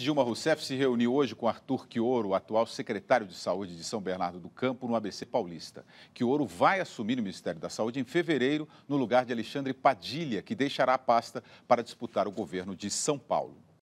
Dilma Rousseff se reuniu hoje com Arthur Quioro, atual secretário de Saúde de São Bernardo do Campo, no ABC Paulista. Quioro vai assumir o Ministério da Saúde em fevereiro, no lugar de Alexandre Padilha, que deixará a pasta para disputar o governo de São Paulo.